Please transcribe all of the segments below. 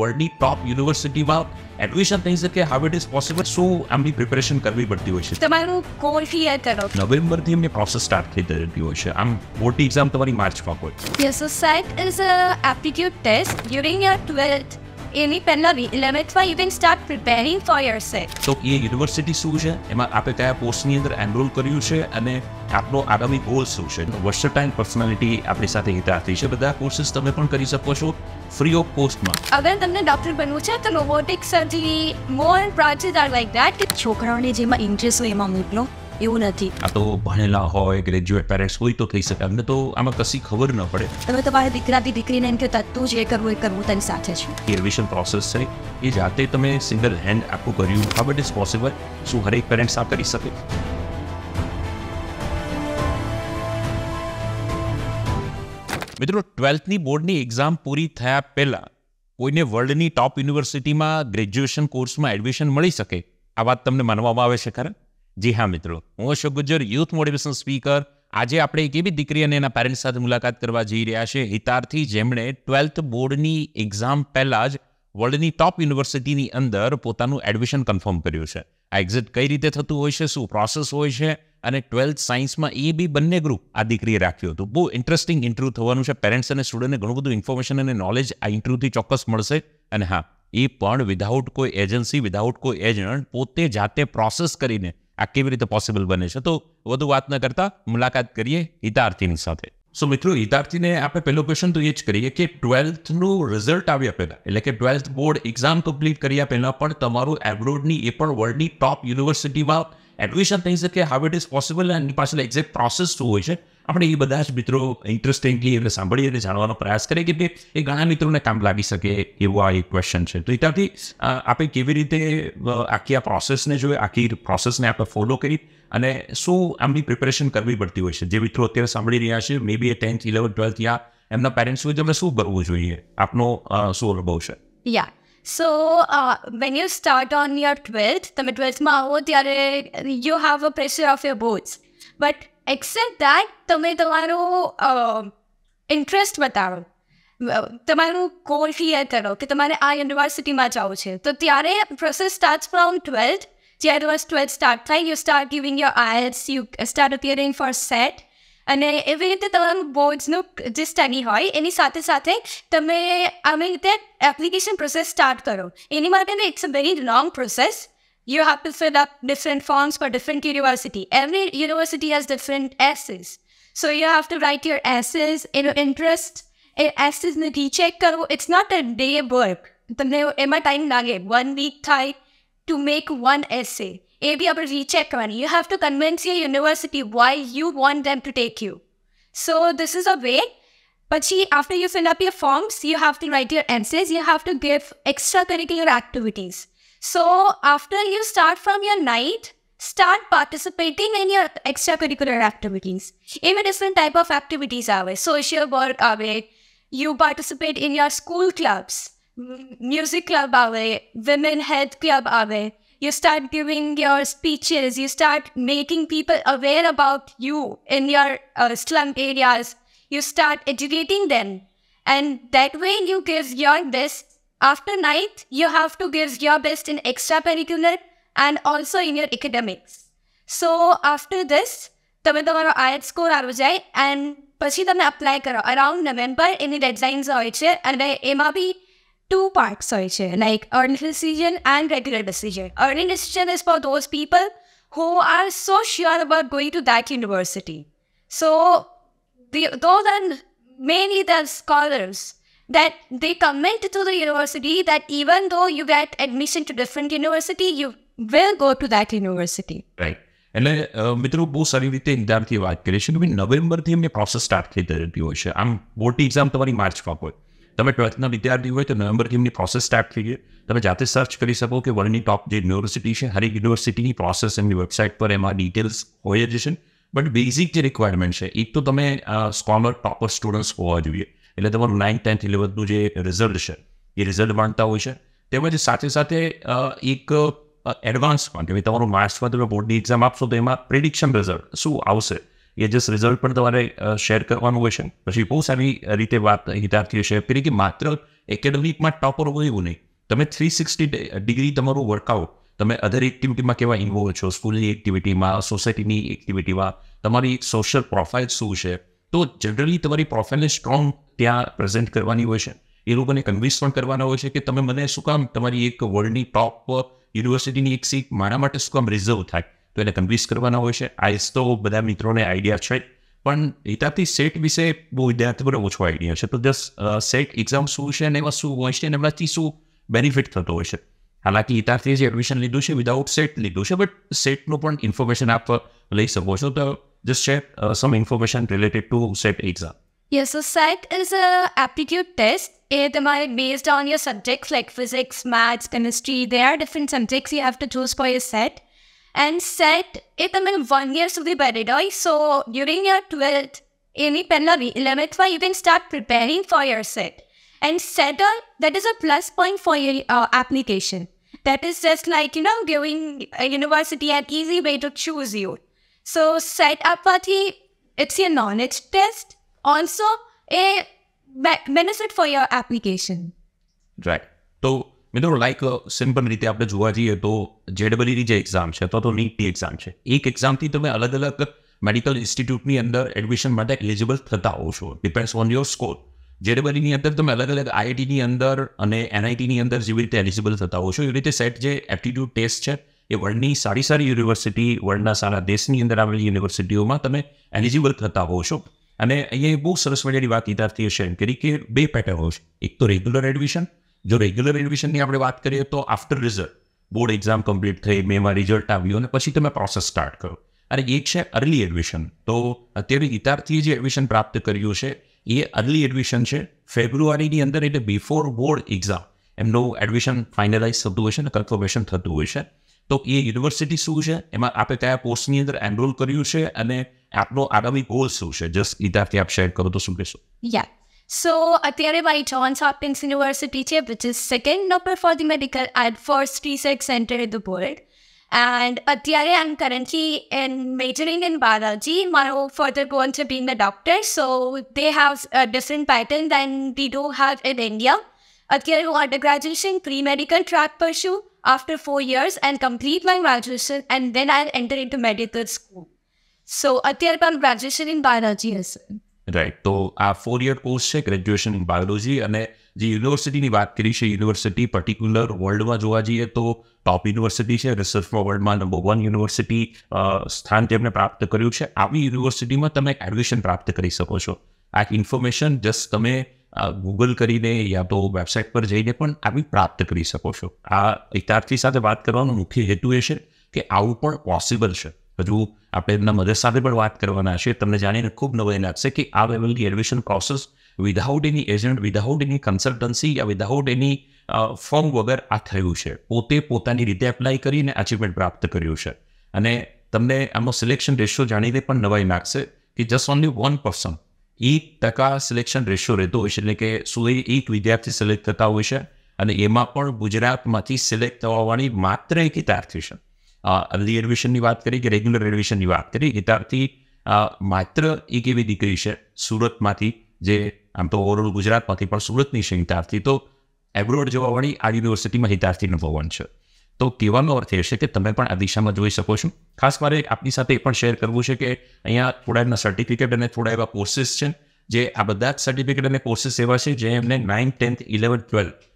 વર્લ્ડની ટોપ યુનિવર્સિટીમાં એડમિશન થઈ શકે હવે ઇટ ઇઝ પોસિબલ શું આમની પ્રિપેરેશન કરવી પડતી હોય છે તમારું કોર્સ યર કરો નવેમ્બરથી એમની પ્રોસેસ સ્ટાર્ટ થઈ જતી હોય છે આમ મોટી એક્ઝામ તમારી માર્ચમાં હોય yes so SAT is a aptitude test during your 12th એની પહેલાં ઇલેવન્થમાં you can start preparing for your SAT તો એ યુનિવર્સિટી શું છે એમાં આપણે કયા કોર્સની અંદર એનરોલ કર્યું છે અને આપનો આગામી ગોલ શું છે વર્સટાઇલ પર્સનાલિટી આપણી સાથે હિતાર્થી છે બધા કોર્સિસ તમે પણ કરી શકો છો ફ્રી ઓફ કોસ્ટમાં અગર તમને ડોક્ટર બનવું છે તો robotic surgery more branches are like that છોકરાઓને જેમાં ઇન્ટરેસ્ટ હોય એમાં મોકલો એવું નથી આ તો ભણેલા હોય ગ્રેજ્યુએટ પેરેન્ટ્સ હોય તો થઈ શકે અમને તો આમાં કશી ખબર ન પડે તમે તમારી દીકરાથી દીકરીને એમ કે તું જે કરવું એ કરવું તેની સાથે છે એડમિશન પ્રોસેસ છે એ જાતે તમે સિંગલ હેન્ડ આખું કર્યું હાઉ ઇટ ઇઝ પોસિબલ શું હરેક પેરેન્ટ્સ આ કરી શકે મિત્રો ટ્વેલ્થની બોર્ડની એક્ઝામ પૂરી થયા પહેલાં કોઈને વર્લ્ડની ટોપ યુનિવર્સિટીમાં ગ્રેજ્યુએશન કોર્સમાં એડમિશન મળી શકે આ વાત તમને માનવામાં આવે છે ખરા જી હા મિત્રો હું Ashok Gujar youth motivation speaker આજે આપણે એક એવી દીકરી અને એના પેરેન્ટ્સ સાથે મુલાકાત કરવા જઈ રહ્યા છે હિતાર્થી જેમણે ટ્વેલ્થ બોર્ડની એક્ઝામ પહેલાં જ વર્લ્ડની ટોપ યુનિવર્સિટીની અંદર પોતાનું એડમિશન કન્ફર્મ કર્યું છે આ એક્ઝિટ કઈ રીતે થતું હોય છે શું પ્રોસેસ હોય છે અને ટ્વેલ્થ સાયન્સમાં એ બી બંને ગ્રુપ આ દીકરીએ રાખ્યું હતું બહુ ઇન્ટરેસ્ટિંગ ઇન્ટરવ્યૂ થવાનું છે પેરેન્ટ્સ અને સ્ટુડન્ટને ઘણું બધું ઇન્ફોર્મેશન અને નોલેજ આ ઇન્ટરવ્યુથી ચોક્કસ મળશે અને હા એ પણ વિધાઉટ કોઈ એજન્સી વિધાઉટ કોઈ એજન્ટ પોતે જાતે પ્રોસેસ કરીને આ કેવી રીતે પોસિબલ બને છે તો વધુ વાત ન કરતા મુલાકાત કરીએ હિતાર્થીની સાથે સો મિત્રો હિતાર્થીને આપણે પહેલો ક્વેશ્ચન તો એ જ કરીએ કે ટ્વેલ્થનું રિઝલ્ટ આવ્યા પહેલાં એટલે કે ટ્વેલ્થ બોર્ડ એક્ઝામ કમ્પ્લીટ કર્યા પહેલાં પણ તમારું એબ્રોડની એ પણ વર્લ્ડની ટોપ યુનિવર્સિટીમાં એડમિશન થઈ શકે હાવ ઇટ ઇઝ પોસિબલ એની પાછળ એક્ઝેક્ટ પ્રોસેસ શું હોય છે આપણે એ બધા જ મિત્રો ઇન્ટરેસ્ટિંગલી એટલે સાંભળી અને જાણવાનો પ્રયાસ કરીએ કે એ ઘણા મિત્રોને કામ લાગી શકે એવો આ એક ક્વેશ્ચન છે તો ત્યાંથી આપણે કેવી રીતે આખી આ પ્રોસેસને જોઈએ આખી પ્રોસેસને આપણે ફોલો કરી અને શું આમની પ્રિપેરેશન કરવી પડતી હોય છે જે મિત્રો અત્યારે સાંભળી રહ્યા છે may be a tenth eleventh twelfth યા એમના પેરેન્ટ્સ હોય એમને શું કરવું જોઈએ આપનો શું અનુભવ છે યા so when you start on year twelfth તમે ટ્વેલ્થમાં આવો ત્યારે you have a pressure of your boards but except that તમે તમારું ઇન્ટરેસ્ટ બતાવો તમારું કોલ ક્લિયર કરો કે તમારે આ યુનિવર્સિટીમાં જવું છે તો ત્યારે પ્રોસેસ સ્ટાર્ટ ફ્રોમ ટ્વેલ્થ જ્યારે વર્ષ ટ્વેલ્થ સ્ટાર્ટ થાય you start giving your IELTS you start appearing for SAT અને એવી રીતે તમારું બોર્ડ્સનું જે સ્ટડી હોય એની સાથે સાથે તમે આવી રીતે એપ્લિકેશન પ્રોસેસ સ્ટાર્ટ કરો એની માટેની it's a very long process you have to fill up different forms for different university. Every university has different essays. So you have to write your essays in interest. Essays में recheck करो. It's not a day work. तुमने एमा time लगे one week था to make one essay. ये भी recheck करनी. You have to convince your university why you want them to take you. So this is a way. But see, after you fill up your forms, you have to write your essays. You have to give extracurricular activities. So after you start from your night, start participating in your extracurricular activities. Even different type of activities are Social work are You participate in your school clubs, music club are women health club are You start giving your speeches. You start making people aware about you in your uh, slum areas. You start educating them. And that way you give your best after ninth, you have to give your best in extracurricular and also in your academics. So after this, તમે તમારો આયત score આવી જાય and પછી તમે apply કરો around November એની deadlines હોય છે અને એમાં બી ટુ પાર્ટ્સ હોય છે like early decision and regular decision early decision is for those people who so so sure about going to that university so those are mainly the that they comment to the university that even though you get admission to different university, you will go to that university. Right. એટલે મિત્રો બહુ સારી રીતે ઇન્તજારથી વાત કરીએ છીએ કે ભાઈ નવેમ્બરથી એમની પ્રોસેસ સ્ટાર્ટ થઈ જતી હોય છે આમ બોર્ડની એક્ઝામ તમારી માર્ચમાં હોય તમે ટ્વેલ્થના વિદ્યાર્થી હોય તો નવેમ્બરથી એમની પ્રોસેસ સ્ટાર્ટ થઈ ગઈ તમે જાતે સર્ચ કરી શકો કે વર્લ્ડની ટોપ જે યુનિવર્સિટી છે હરેક યુનિવર્સિટીની પ્રોસેસ એમની વેબસાઇટ પર એમાં ડિટેલ્સ હોય જ છે બટ બેઝિક જે રિક્વાયરમેન્ટ છે એક તો તમે સ્કોલર ટોપર સ્ટુડન્ટ્સ હોવા જોઈએ એટલે તમારું નાઇન્થ ટેન્થ ઇલેવન્થનું જે રિઝલ્ટ છે એ રિઝલ્ટ માંગતા હોય છે તેમજ સાથે સાથે એક એડવાન્સમાં કે ભાઈ તમારું માર્ક્સમાં તમે બોર્ડની એક્ઝામ આપશો તો એમાં પ્રિડિક્શન રિઝલ્ટ શું આવશે એ જસ્ટ રિઝલ્ટ પણ તમારે શેર કરવાનું હોય છે પછી બહુ સારી રીતે વાત હિતાર્થીઓ છે પેલી કે માત્ર એકેડેમિકમાં ટોપર હોય એવું નહીં તમે થ્રી સિક્સટી ડિગ્રી તમારું વર્કઆઉટ તમે અધર એક્ટિવિટીમાં કેવા ઇન્વોલ્વ છો સ્કૂલની એક્ટિવિટીમાં સોસાયટીની એક્ટિવિટીમાં તમારી સોશિયલ પ્રોફાઇલ શું છે તો જનરલી તમારી પ્રોફાઇલને સ્ટ્રોંગ ત્યાં પ્રેઝન્ટ કરવાની હોય છે એ લોકોને કન્વિન્સ પણ કરવાના હોય છે કે તમે મને શું કામ તમારી એક વર્લ્ડની ટોપ યુનિવર્સિટીની એક સીટ મારા માટે શું કામ રિઝર્વ થાય તો એને કન્વિન્સ કરવાના હોય છે આ તો બધા મિત્રોને આઈડિયા છે પણ એતાથી સેટ વિશે બહુ વિદ્યાર્થી વિદ્યાર્થીઓને ઓછો આઈડિયા છે તો જસ્ટ સેટ એક્ઝામ શું છે અને એમાં શું હોય છે અને એમનાથી શું બેનિફિટ થતો હોય છે હાલાકી ઇતારથી જ એડમિશન લીધું છે વિધાઉટ સેટ લીધું છે બટ સેટનું પણ ઇન્ફોર્મેશન આપ લઈ શકો છો તો just share some information related to SAT exam yes so SAT is a aptitude test એ તમારે based on your subjects like physics maths chemistry they are different subjects you have to choose for your SAT and SAT એ તમે one year સુધી ભરેડ હોય so during your twelfth એની પહેલાં ઇલેવન્થમાં you can start preparing for your SAT and setter, that is a plus point for your uh, application. That is just like, you know, giving a university an easy way to choose you. So set up setup party, it's your knowledge test. Also, a benefit for your application. Right. So, you know, like a simple way to do it, JWE exam, or the exam. One exam, you have to medical institute in the admission, but eligible depends on your score. જેડબલીની અંદર તમે અલગ અલગ આઈઆઈટીની અંદર અને એનઆઈટીની અંદર જેવી રીતે એલિજિબલ થતા હો છો એવી રીતે સેટ જે એપ્ટિટ્યૂડ ટેસ્ટ છે એ વર્લ્ડની સારી સારી યુનિવર્સિટી વર્લ્ડના સારા દેશની અંદર આવેલી યુનિવર્સિટીઓમાં તમે એલિજિબલ થતા હો છો અને અહીંયા બહુ સરસ મજાની વાત હિતાર્થીએ શેર કરી કે બે પેટર્નો છે એક તો રેગ્યુલર એડમિશન જો રેગ્યુલર એડમિશનની આપણે વાત કરીએ તો after result board exam complete થઈ મેમાં રિઝલ્ટ આવ્યું અને પછી તમે પ્રોસેસ સ્ટાર્ટ કરો અને એક છે અર્લી એડમિશન તો અત્યારે હિતાર્થીએ જે એડમિશન પ્રાપ્ત કર્યું છે એ અર્લી એડમિશન છે ફેબ્રુઆરીની અંદર એટલે બિફોર બોર્ડ એક્ઝામ એમનું એડમિશન ફાઇનલાઇઝ થતું હોય છે અને કન્ફર્મેશન થતું હોય છે તો એ યુનિવર્સિટી શું છે એમાં આપણે કયા કોર્સની અંદર એનરોલ કર્યું છે અને આપનો આગામી ગોલ શું છે જસ્ટ ગીતાથી આપ શેર કરો તો શું કહેશો યા સો અત્યારે મારી જોન્સ હોપકિન્સ યુનિવર્સિટી છે which is second number for the medical and first research center in the world And અત્યારે uh, I'm currently in majoring in biology. My further goals are being a doctor. So they have a different pattern than we do have in India. અત્યારે હું under graduation pre medical track પર છું after four years and complete my graduation and then I enter in to medical school so અત્યારે પણ graduation in biology હશે right તો આ four year course છે ગ્રેજ્યુએશન ઇન બાયોલોજી અને જે યુનિવર્સિટીની વાત કરી છે યુનિવર્સિટી પર્ટિક્યુલર વર્લ્ડમાં જોવા જઈએ તો ટોપ યુનિવર્સિટી છે રિસર્ચમાં વર્લ્ડમાં નંબર વન યુનિવર્સિટી સ્થાન તેમણે પ્રાપ્ત કર્યું છે આવી યુનિવર્સિટીમાં તમે એડમિશન પ્રાપ્ત કરી શકો છો આ ઇન્ફોર્મેશન જસ્ટ તમે ગૂગલ કરીને યા તો વેબસાઇટ પર જઈને પણ આવી પ્રાપ્ત કરી શકો છો આ ઇતાર્થી સાથે વાત કરવાનો મુખ્ય હેતુ એ છે કે આવું પણ પોસિબલ છે હજુ આપણે એમના મધર સાથે પણ વાત કરવાના છે તમને જાણીને ખૂબ નવાઈ લાગશે કે આ લેવલની admission process without any agent without any consultancy યા વિધાઉટ એની ફોર્મ વગર આ થયું છે પોતે પોતાની રીતે એપ્લાય કરીને અચીવમેન્ટ પ્રાપ્ત કર્યું છે અને તમને આમનો સિલેક્શન રેશિયો જાણીને પણ નવાઈ માગશે કે જસ્ટ ઓનલી વન પર્સન એ ટકા સિલેક્શન રેશિયો રહેતો હોય છે એટલે કે શું એક વિદ્યાર્થી સિલેક્ટ થતા હોય છે અને એમાં પણ ગુજરાતમાંથી સિલેક્ટ થવાવાળી માત્ર એક હિતાર્થી છે અર્લી એડમિશનની વાત કરી કે રેગ્યુલર એડમિશનની વાત કરી હિતાર્થી માત્ર એક એવી દીકરી છે સુરતમાંથી જે આમ તો ઓવરઓલ ગુજરાતમાંથી પણ સુરતની છે હિતાર્થી તો એબ્રોડ જોવા વળી આ યુનિવર્સિટીમાં હિતાર્થીનું અનુભવન છે તો કહેવાનો અર્થ એ છે કે તમે પણ આ દિશામાં જોઈ શકો છો ખાસ મારે આપની સાથે એ પણ શેર કરવું છે કે અહીંયા થોડા એમના સર્ટિફિકેટ અને થોડા એવા કોર્સિસ છે જે આ બધા જ સર્ટિફિકેટ અને કોર્સિસ એવા છે જે એમને ninth tenth eleventh twelfth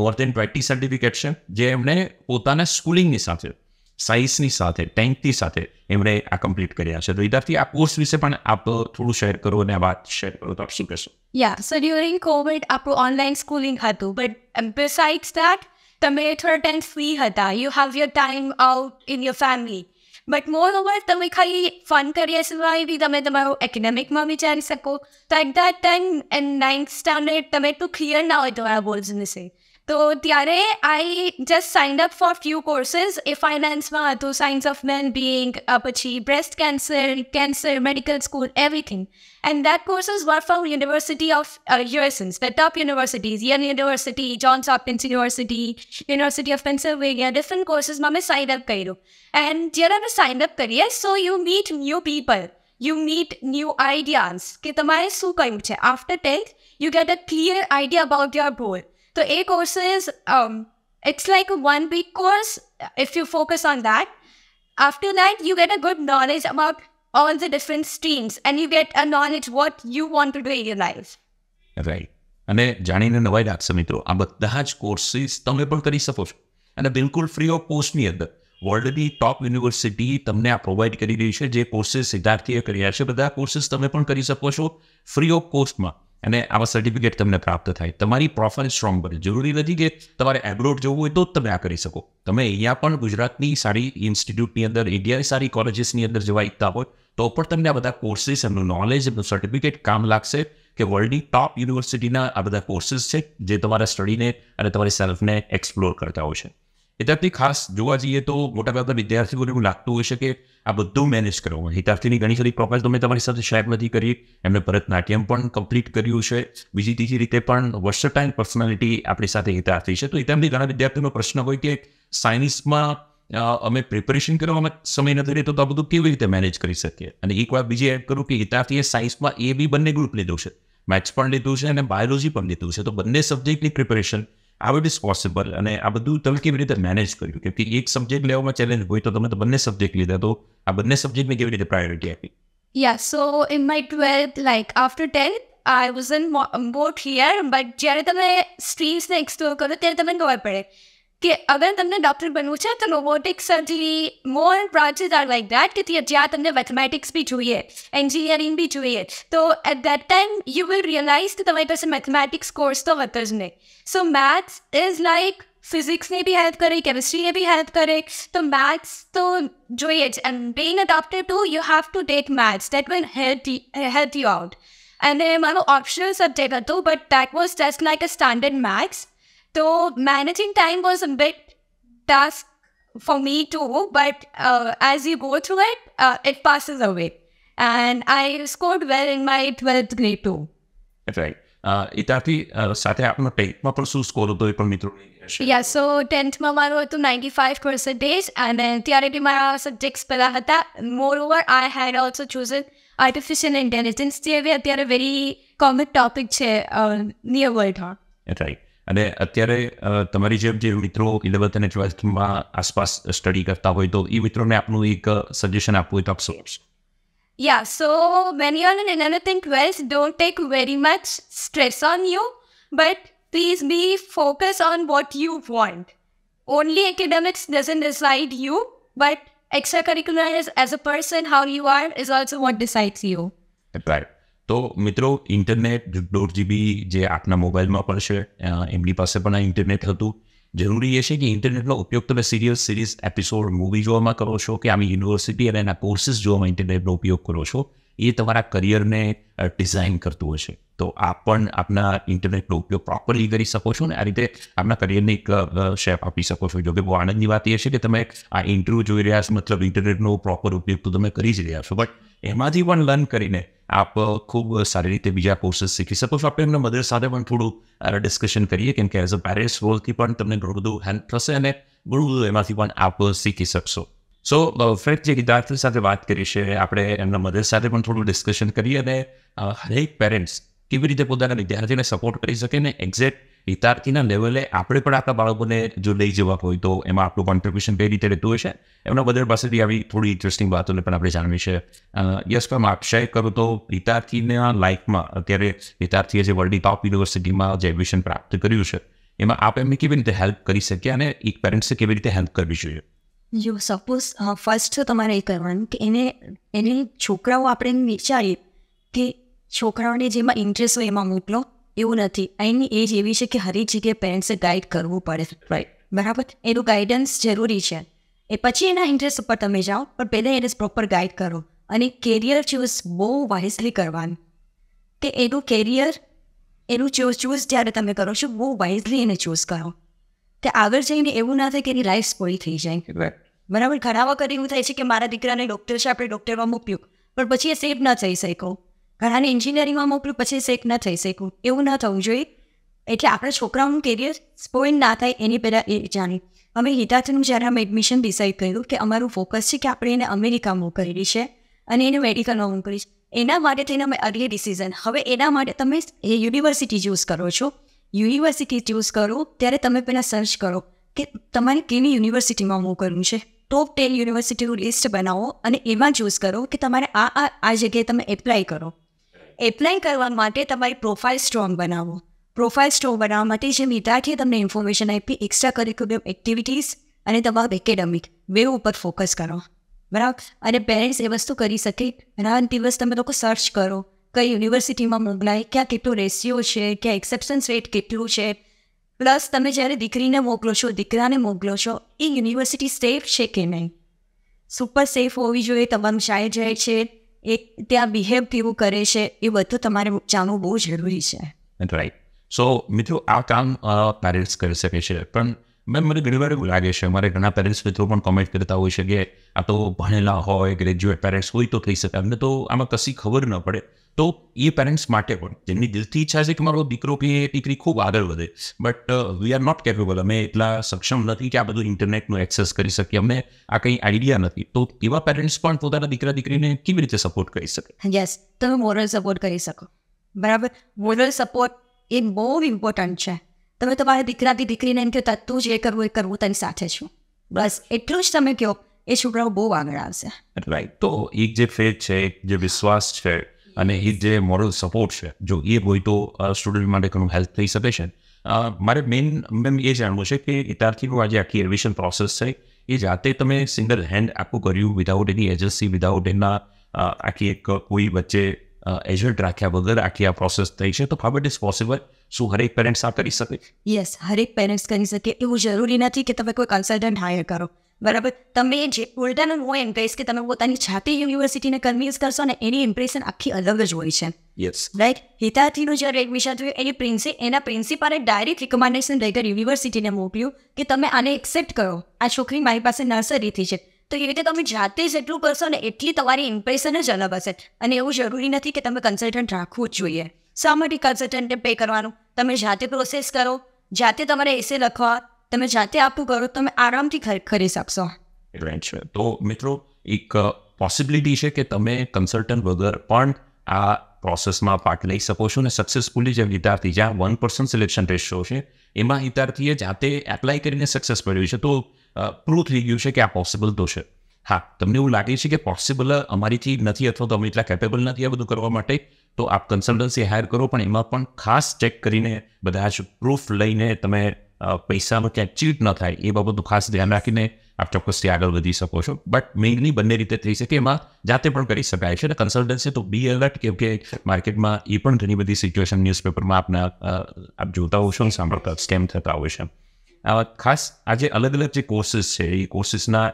more than twenty certificate છે જે એમને પોતાના સ્કૂલિંગની સાથે સાઇન્સની સાથે ટેન્કની સાથે એમણે આ કમ્પ્લીટ કર્યા છે તો ઇદારથી આ કોર્સ વિશે પણ આપ થોડું શેર કરો અને આ વાત શેર કરો તો આપ શું કહેશો યા સો ડ્યુરિંગ કોવિડ આપણું ઓનલાઈન સ્કૂલિંગ હતું બટ બિસાઇડ્સ દેટ તમે થોડા ટાઈમ ફ્રી હતા you have your time out in your family but moreover તમે ખાલી ફન કર્યા સિવાય બી તમે તમારું એકેડેમિકમાં વિચારી શકો તો at that time and ninth standard તમે એટલું ક્લિયર ના હોય તમારા ગોલ્સ વિશે તો ત્યારે I just signed up for few courses એ ફાઇનાન્સમાં હતું સાયન્સ ઓફ મેન બિંગ પછી breast cancer cancer medical school everything and that courses were from university of યુએસન્સ ધ ટોપ યુનિવર્સિટીઝ યન university Johns Hopkins university university of Pennsylvania different કોર્સિસમાં મેં sign up કર્યું and જ્યારે અમે sign up કરીએ so you meet new people you meet new ideas કે તમારે શું કહ્યું છે after tenth you get a clear idea about your goal so A courses, um, it's like a one week course if you focus on that. After that, you get a good knowledge about all the different streams and you get a knowledge what you want to do in your life. Right. અને જાણીને નવાઈ લાગશે મિત્રો આ બધા જ courses તમે પણ કરી શકો છો અને બિલકુલ ફ્રી ઓફ કોસ્ટની અંદર વર્લ્ડની ટોપ યુનિવર્સિટી તમને આ પ્રોવાઈડ કરી રહી છે જે કોર્સિસ સિદ્ધાર્થીએ કર્યા છે બધા કોર્સિસ તમે પણ કરી શકો છો ફ્રી ઓફ કોસ્ટમાં અને આવા સર્ટિફિકેટ તમને પ્રાપ્ત થાય તમારી પ્રોફાઇલ સ્ટ્રોંગ બને જરૂરી નથી કે તમારે એબ્રોડ જવું હોય તો જ તમે આ કરી શકો તમે અહીંયા પણ ગુજરાતની સારી ઇન્સ્ટિટ્યૂટની અંદર ઇન્ડિયાની સારી કોલેજીસની અંદર જવા ઈચ્છતા હોય તો પણ તમને આ બધા કોર્સીસ એમનું નોલેજ એમનું સર્ટિફિકેટ કામ લાગશે કે વર્લ્ડની ટોપ યુનિવર્સિટીના આ બધા કોર્સિસ છે જે તમારા સ્ટડીને અને તમારી સેલ્ફને એક્સપ્લોર કરતા હોય છે એ તરફથી ખાસ જોવા જઈએ તો મોટાભાગના વિદ્યાર્થીઓને એવું લાગતું હોય છે કે આ બધું મેનેજ કરવું હિતાર્થીની ઘણી બધી પ્રોફાઇલ તો મેં તમારી સાથે શેર નથી કરી એમણે ભરતનાટ્યમ પણ કમ્પ્લીટ કર્યું છે બીજી ત્રીજી રીતે પણ વર્ષટાઇલ પર્સનાલિટી આપણી સાથે હિતાર્થી છે તો હિતાર્થી ઘણા વિદ્યાર્થીઓનો પ્રશ્ન હોય કે સાયન્સમાં અમે પ્રિપેરેશન કરવામાં સમય નથી રહેતો તો આ બધું કેવી રીતે મેનેજ કરી શકીએ અને એક વાત બીજી એડ કરું કે હિતાર્થીએ સાયન્સમાં એ બી બંને ગ્રુપ લીધું છે મેથ્સ પણ લીધું છે અને બાયોલોજી પણ લીધું છે તો બંને સબ્જેક્ટની પ્રિપેરેશન આ ઇટ ઇઝ પોસિબલ અને આ બધું તમે કેવી રીતે મેનેજ કર્યું કેમકે એક સબ્જેક્ટ લેવામાં ચેલેન્જ હોય તો તમે તો બંને સબ્જેક્ટ લીધા તો આ બંને સબ્જેક્ટને કેવી રીતે પ્રાયોરિટી આપી યા so in my twelfth like after tenth I was in more clear but જ્યારે તમે સ્ટ્રીમ્સને એક્સપ્લોર કરો ત્યારે તમને ખબર પડે કે અગર તમને ડૉક્ટર બનવું છે તો robotic surgery more branches are like that કે જ્યાં તમને મેથમેટિક્સ બી જોઈએ એન્જિનિયરિંગ બી જોઈએ તો at that time you will realize કે તમારી પાસે મેથમેટિક્સ કોર્સ તો હતો જ નહીં સો મેથ્સ ઇઝ લાઈક ફિઝિક્સને બી હેલ્પ કરે કેમિસ્ટ્રીને બી હેલ્પ કરે તો મેથ્સ તો જોઈએ જ and being adopted to you have to take maths that will help help you out અને મારો ઓપ્શનલ સબ્જેક્ટ હતો but that was just like a standard maths So managing time was a bit task for me too, but uh, as you go through it, uh, it passes away. And I scored well in my 12th grade too. Okay. ඉතාති සතය අපම පේ ම පරසු කෝල දොයි පමිතුර ය my ටෙන්ට මමරුවතු 95 and then my පස දේස් අන තිරටි මරස I had also chosen artificial intelligence, අයිට ෆිසින් a very common topic කොමට ටොපික්ෂ නියවල්ටහ ඇතයි અને અત્યારે તમારી જેમ જે મિત્રો ઇલેવન્થ અને ટ્વેલ્થમાં આસપાસ સ્ટડી કરતા હોય તો એ મિત્રોને આપનું એક સજેશન આપવું હોય તો આપ શું આપશો યા so when you are in eleventh and twelfth don't take very much stress on you but please be focus on what you want only academics doesn't decide you but extracurricular is as a person, how you are, is also what decides you. Right. તો મિત્રો internet દોઢ GB જે આપના મોબાઈલમાં પણ છે એમની પાસે પણ આ ઇન્ટરનેટ હતું જરૂરી એ છે કે ઇન્ટરનેટનો ઉપયોગ તમે સિરિયલ સિરીઝ એપિસોડ મૂવી જોવામાં કરો છો કે આમ યુનિવર્સિટી અને એના કોર્સિસ જોવામાં ઇન્ટરનેટનો ઉપયોગ કરો છો એ તમારા કરિયરને ડિઝાઇન કરતું હશે તો આપ પણ આપના ઇન્ટરનેટનો ઉપયોગ પ્રોપરલી કરી શકો છો ને આ રીતે આપના કરિયરને એક શેપ આપી શકો છો જોકે બહુ આનંદની વાત એ છે કે તમે આ ઇન્ટરવ્યૂ જોઈ રહ્યા છો મતલબ ઇન્ટરનેટનો પ્રોપર ઉપયોગ તો તમે કરી જ રહ્યા છો બટ એમાંથી પણ લર્ન કરીને આપ ખૂબ સારી રીતે બીજા કોર્સીસ શીખી શકો છો આપણે એમના મધર સાથે પણ થોડું ડિસ્કશન કરીએ કેમ કે એઝ અ પેરેન્ટ્સ રોલથી પણ તમને ઘણું બધું હેલ્પ થશે અને ઘણું બધું એમાંથી પણ આપ શીખી શકશો સો ફ્રેન્ડ જે વિદ્યાર્થી સાથે વાત કરી છે આપણે એમના મધર સાથે પણ થોડું ડિસ્કશન કરીએ અને હરેક પેરેન્ટ્સ કેવી રીતે પોતાના વિદ્યાર્થીને સપોર્ટ કરી શકે ને એક્ઝેક્ટ વિદ્યાર્થીના લેવલે આપણે પણ આપણા બાળકોને જો લઈ જવા હોય તો એમાં આપણું કોન્ટ્રીબ્યુશન કઈ રીતે રહેતું હશે એમના બધા પાસેથી આવી થોડી ઇન્ટરેસ્ટિંગ વાતોને પણ આપણે જાણવી છે યસ મેમ આક્ષય કરું તો વિદ્યાર્થીના લાઈફમાં અત્યારે વિદ્યાર્થીએ જે વર્લ્ડ ટોપ યુનિવર્સિટીમાં જે એડમિશન પ્રાપ્ત કર્યું છે એમાં આપ એમને કેવી રીતે હેલ્પ કરી શકીએ અને એક પેરેન્ટ્સે કેવી રીતે હેલ્પ કરવી જોઈએ જો સપોઝ ફર્સ્ટ તમારે એ કરવાનું કે એને એની છોકરાઓ આપણે વિચારીએ કે છોકરાઓને જેમાં ઇન્ટરેસ્ટ હોય એમાં મોકલો એવું નથી અહીંની એજ એવી છે કે હરી જગ્યાએ પેરેન્ટ્સે ગાઈડ કરવું પડે રાઈટ બરાબર એનું ગાઈડન્સ જરૂરી છે એ પછી એના ઇન્ટરેસ્ટ ઉપર તમે જાઓ પણ પહેલાં એને પ્રોપર ગાઈડ કરો અને કેરિયર ચૂઝ બહુ વાઇઝલી કરવાનું કે એનું કેરિયર એનું ચૂઝ ચૂઝ જ્યારે તમે કરો છો બહુ વાઇઝલી એને ચૂઝ કરો તે આગળ જઈને એવું ના થાય કે એની લાઈફ સ્પોઈ થઈ જાય બરાબર ઘણા વખત એવું થાય છે કે મારા દીકરાને ડૉક્ટર છે આપણે ડૉક્ટરમાં મૂક્યું પણ પછી એ સેફ ના થઈ શક્યો ઘણાને એન્જિનિયરિંગમાં મોકલું પછી શેક ન થઈ શકું એવું ન થવું જોઈએ એટલે આપણા છોકરાઓનું કેરિયર સ્પોઇલ ના થાય એની પહેલાં એ જાણી અમે હિતાથનું જ્યારે અમે એડમિશન ડિસાઇડ કર્યું કે અમારું ફોકસ છે કે આપણે એને અમેરિકા મોકલી છે અને એને મેડિકલમાં મોકલી છે એના માટે થઈને અમે અર્લી ડિસિઝન હવે એના માટે તમે એ યુનિવર્સિટી ચૂઝ કરો છો યુનિવર્સિટી ચૂઝ કરો ત્યારે તમે પહેલાં સર્ચ કરો કે તમારે કેવી યુનિવર્સિટીમાં મોકલવું છે ટોપ ટેન યુનિવર્સિટીનું લિસ્ટ બનાવો અને એમાં ચૂઝ કરો કે તમારે આ આ જગ્યાએ તમે એપ્લાય કરો એપ્લાય કરવા માટે તમારી પ્રોફાઇલ સ્ટ્રોંગ બનાવો પ્રોફાઇલ સ્ટ્રોંગ બનાવવા માટે જે મિતાઠીએ તમને ઇન્ફોર્મેશન આપી એક્સ્ટ્રા કરિક્યુલમ એક્ટિવિટીઝ અને તમારું એકેડેમિક બે ઉપર ફોકસ કરો બરાબર અને પેરેન્ટ્સ એ વસ્તુ કરી શકે રાત દિવસ તમે લોકો સર્ચ કરો કઈ યુનિવર્સિટીમાં મોકલાય ક્યાં કેટલું રેશિયો છે ક્યાં એક્સેપ્શન્સ રેટ કેટલું છે પ્લસ તમે જ્યારે દીકરીને મોકલો છો દીકરાને મોકલો છો એ યુનિવર્સિટી સેફ છે કે નહીં સુપર સેફ હોવી જોઈએ તમારું શાય જાય છે એ ત્યાં બિહેવ કેવું કરે છે એ બધું તમારે જાણવું બહુ જરૂરી છે રાઈટ સો મિત્રો આ કામ પેરેન્ટ્સ કરી શકે છે પણ મેં મને ઘણી વાર એવું લાગે છે મારે ઘણા પેરેન્ટ્સ મિત્રો પણ કોમેન્ટ કરતા હોય છે કે આ તો ભણેલા હોય ગ્રેજ્યુએટ પેરેન્ટ્સ હોય તો થઈ શકે અમને તો આમાં કશી ખબર ન પડે તો એ પેરેન્ટ્સ માટે પણ જેમની દિલથી ઈચ્છા છે કે મારો દીકરો કે દીકરી ખૂબ આગળ વધે but we are not capable અમે એટલા સક્ષમ નથી કે આ બધું ઇન્ટરનેટનું એક્સેસ કરી શકીએ અમે આ કંઈ આઈડિયા નથી તો એવા પેરેન્ટ્સ પણ પોતાના દીકરા દીકરીને કેવી રીતે સપોર્ટ કરી શકે યસ તમે મોરલ સપોર્ટ કરી શકો બરાબર મોરલ સપોર્ટ એ બહુ ઇમ્પોર્ટન્ટ છે તમે તમારા દીકરાથી દીકરીને એમ કહો તું એ કરવું એ કરવું તારી સાથે છું બસ એટલું જ તમે કહો એ છોકરાઓ બહુ આગળ આવશે રાઈટ તો એક જે ફેથ છે એક જે વિશ્વાસ છે અને એ જે મોરલ સપોર્ટ છે જો એ હોય તો સ્ટુડન્ટ માટે ઘણું હેલ્પ થઈ શકે છે મારે મેઇન મેમ એ જાણવું છે કે ત્યારથી આ જે આખી એડમિશન પ્રોસેસ છે એ જાતે તમે સિંગલ હેન્ડ આખું કર્યું વિધાઉટ એની એજન્સી વિધાઉટ એના આખી એક કોઈ વચ્ચે એજન્ટ રાખ્યા વગર આખી આ પ્રોસેસ થઈ છે તો ખબર ઇટ ઇઝ પોસિબલ શું હરેક પેરેન્ટ્સ આ કરી શકે યસ હરેક પેરેન્ટ્સ કરી શકે એવું જરૂરી નથી કે તમે કોઈ કન્સલ્ટન્ટ હાયર કરો બરાબર તમે જે ઉલટાનું હું એમ કહીશ કે તમે પોતાની જાતે યુનિવર્સિટીને કન્વિન્સ કરશો ને એની ઇમ્પ્રેશન આખી અલગ જ હોય છે યસ રાઈટ હિતાર્થીનું જ્યારે એડમિશન થયું એની પ્રિન્સી એના પ્રિન્સિપાલે ડાયરેક્ટ રિકમેન્ડેશન લઈ યુનિવર્સિટીને મોકલ્યું કે તમે આને એક્સેપ્ટ કરો આ છોકરી મારી પાસે નર્સરીથી છે તો એ રીતે તમે જાતે જ એટલું કરશો ને એટલી તમારી ઇમ્પ્રેશન જ અલગ હશે અને એવું જરૂરી નથી કે તમે કન્સલ્ટન્ટ રાખવું જ જોઈએ શા માટે કન્સલ્ટન્ટને પે કરવાનું તમે જાતે પ્રોસેસ કરો જાતે તમારે એસે લખવા તમે જાતે આપું કરો તમે આરામથી ખરી શકશો રાઈટ છે તો મિત્રો એક પોસિબિલિટી છે કે તમે કન્સલ્ટન્ટ વગર પણ આ પ્રોસેસમાં પાર્ટ લઈ શકો છો અને સક્સેસફુલી જે વિદ્યાર્થી જ્યાં વન પર્સન સિલેક્શન રેશિયો છે એમાં વિદ્યાર્થીએ જાતે એપ્લાય કરીને સક્સેસ મેળવ્યું છે તો પ્રૂવ થઈ ગયું છે કે આ પોસિબલ તો છે હા તમને એવું લાગે છે કે પોસિબલ અમારીથી નથી અથવા તો અમે એટલા કેપેબલ નથી આ બધું કરવા માટે તો આપ કન્સલ્ટન્સી હાયર કરો પણ એમાં પણ ખાસ ચેક કરીને બધા જ પ્રૂફ લઈને તમે પૈસાનો ક્યાંક ચીટ ન થાય એ બાબતનું ખાસ ધ્યાન રાખીને આપ ચોક્કસથી આગળ વધી શકો છો બટ મેઇનલી બંને રીતે થઈ શકે એમાં જાતે પણ કરી શકાય છે અને કન્સલ્ટન્સી તો બી એલર્ટ કેમ કે માર્કેટમાં એ પણ ઘણી બધી સિચ્યુએશન ન્યૂઝપેપરમાં આપના આપ જોતા હોશો ને સાંભળતા સ્કેમ થતા હોય છે ખાસ આજે અલગ અલગ જે કોર્સીસ છે એ કોર્સીસના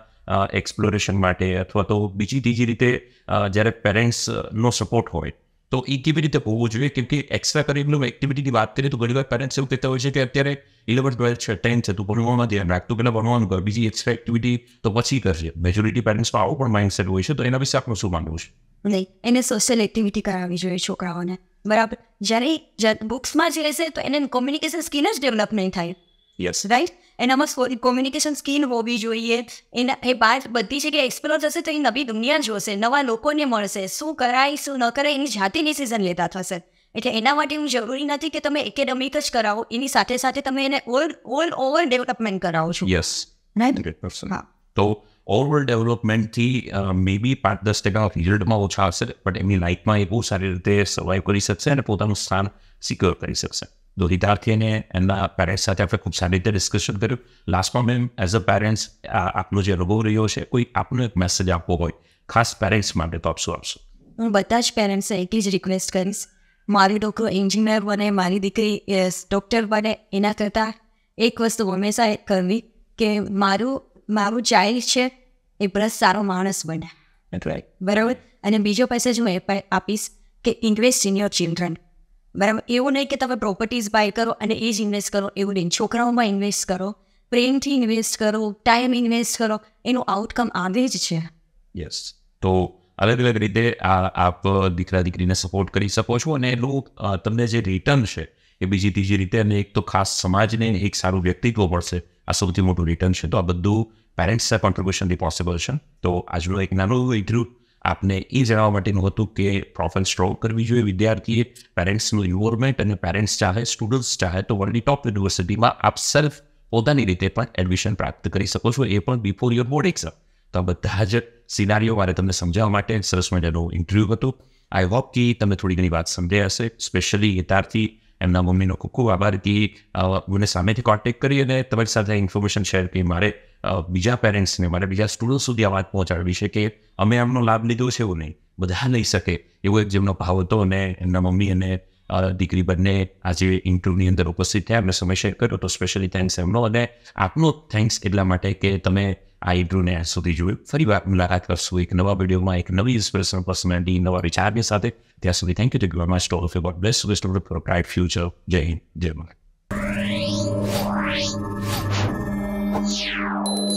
એક્સપ્લોરેશન માટે અથવા તો બીજી ત્રીજી રીતે જ્યારે પેરેન્ટ્સનો સપોર્ટ હોય તો એ કેવી રીતે હોવું જોઈએ કેમ કે એક્સ્ટ્રા કરિક્યુલમ એક્ટિવિટીની વાત કરીએ તો ઘણીવાર પેરેન્ટ્સ એવું કહેતા હોય છે કે અત્યારે ઇલેવન ટ્વેલ્થ છે ટેન્થ છે તું ભણવામાં ધ્યાન રાખ તું પહેલાં ભણવાનું કર બીજી એક્સ્ટ્રા એક્ટિવિટી તો પછી કરશે મેજોરિટી પેરેન્ટ્સનો આવો પણ માઇન્ડસેટ હોય છે તો એના વિશે આપણું શું માનવું છે નહીં એને સોશિયલ એક્ટિવિટી કરાવવી જોઈએ છોકરાઓને બરાબર જ્યારે બુક્સમાં જ રહેશે તો એને કોમ્યુનિકેશન સ્કિલ જ ડેવલપ નહીં થાય યસ રાઈટ એનામાં કોમ્યુનિકેશન સ્કિલ હોવી જોઈએ એના એ બાદ બધી જગ્યાએ એક્સપ્લોર થશે તો એ નવી દુનિયા જોશે નવા લોકોને મળશે શું કરાય શું ન કરાય એની જાતે ડિસિઝન લેતા થશે એટલે એના માટે હું જરૂરી નથી કે તમે એકેડેમિક જ કરાવો એની સાથે સાથે તમે એને ઓલ ઓલ ઓવર ડેવલપમેન્ટ કરાવો છો યસ તો ઓવર ડેવલપમેન્ટથી મે બી પાંચ દસ ટકા રિઝલ્ટમાં ઓછા હશે બટ એમની લાઈફમાં એ બહુ સારી રીતે સર્વાઈવ કરી શકશે અને પોતાનું સ્થાન સિક્યોર કરી શકશે દોરીદાર થઈને એમના પેરેન્ટ્સ સાથે આપણે ખૂબ સારી રીતે ડિસ્કશન કર્યું લાસ્ટમાં મેમ એઝ અ પેરેન્ટ્સ આપનો જે અનુભવ રહ્યો છે કોઈ આપનો એક મેસેજ આપવો હોય ખાસ પેરેન્ટ્સ માટે તો આપશું આપશું હું બધા જ પેરેન્ટ્સને એટલી જ રિક્વેસ્ટ કરીશ મારો ડોકરો એન્જિનિયર બને મારી દીકરી ડૉક્ટર બને એના કરતાં એક વસ્તુ હંમેશા કરવી કે મારું મારું ચાઇલ્ડ છે એ બ્રશ સારો માણસ બને બરાબર અને બીજો પેસેજ હું એ આપીશ કે ઇન્વેસ્ટ ઇન યોર ચિલ્ડ્રન બરાબર એવું નહીં કે તમે પ્રોપર્ટીઝ બાય કરો અને એ જ ઇન્વેસ્ટ કરો એવું નહીં છોકરાઓમાં ઇન્વેસ્ટ કરો પ્રેમથી ઇન્વેસ્ટ કરો ટાઈમ ઇન્વેસ્ટ કરો એનું આઉટકમ આવે જ છે યસ તો અલગ અલગ રીતે આપ દીકરા દીકરીને સપોર્ટ કરી શકો છો અને એનું તમને જે રિટર્ન છે એ બીજી ત્રીજી રીતે અને એક તો ખાસ સમાજને એક સારું વ્યક્તિત્વ પડશે આ સૌથી મોટું રિટર્ન છે તો આ બધું પેરેન્ટ્સના કોન્ટ્રીબ્યુશનથી પોસિબલ છે તો આજનું એક નાનું ઇન્ટરવ્યૂ આપને એ જણાવવા માટેનું હતું કે પ્રોફેલ સ્ટ્રોંગ કરવી જોઈએ વિદ્યાર્થીએ પેરેન્ટ્સનું ઇન્વોલ્વમેન્ટ અને પેરેન્ટ્સ ચાહે સ્ટુડન્ટ્સ ચાહે તો વર્લ્ડની ટોપ યુનિવર્સિટીમાં આપ સેલ્ફ પોતાની રીતે પણ એડમિશન પ્રાપ્ત કરી શકો છો એ પણ બિફોર યોર બોર્ડ એક્ઝામ તો આ બધા જ સિનારીઓ મારે તમને સમજાવવા માટે સરસ મજાનું ઇન્ટરવ્યૂ હતું આઈ હોપ કે તમે થોડી ઘણી વાત સમજ્યા હશે સ્પેશિયલી યથાર્થી એમના મમ્મીનો ખૂબ ખૂબ આભાર કે મને સામેથી કોન્ટેક્ટ કરી અને તમારી સાથે ઇન્ફોર્મેશન શેર કરી મારે બીજા પેરેન્ટ્સને મારા બીજા સ્ટુડન્ટ સુધી આ વાત પહોંચાડવી છે કે અમે એમનો લાભ લીધો છે એવું નહીં બધા લઈ શકે એવો એક જેમનો ભાવ હતો અને એમના મમ્મી અને દીકરી બંને આજે ઇન્ટરવ્યુની અંદર ઉપસ્થિત થયા એમને સમય શેર કર્યો તો સ્પેશિયલી થેન્ક્સ એમનો અને આપનો થેન્ક્સ એટલા માટે કે તમે આ ઇન્ટરવ્યુને સુધી જોયું ફરી વાર મુલાકાત કરશું એક નવા વિડીયોમાં એક નવી ઇન્સ્પિરેશનલ પર્સનાલિટી નવા વિચારની સાથે ત્યાં સુધી thank you to you are my store of God bless future જય હિન્દ જય ભારત Ciao.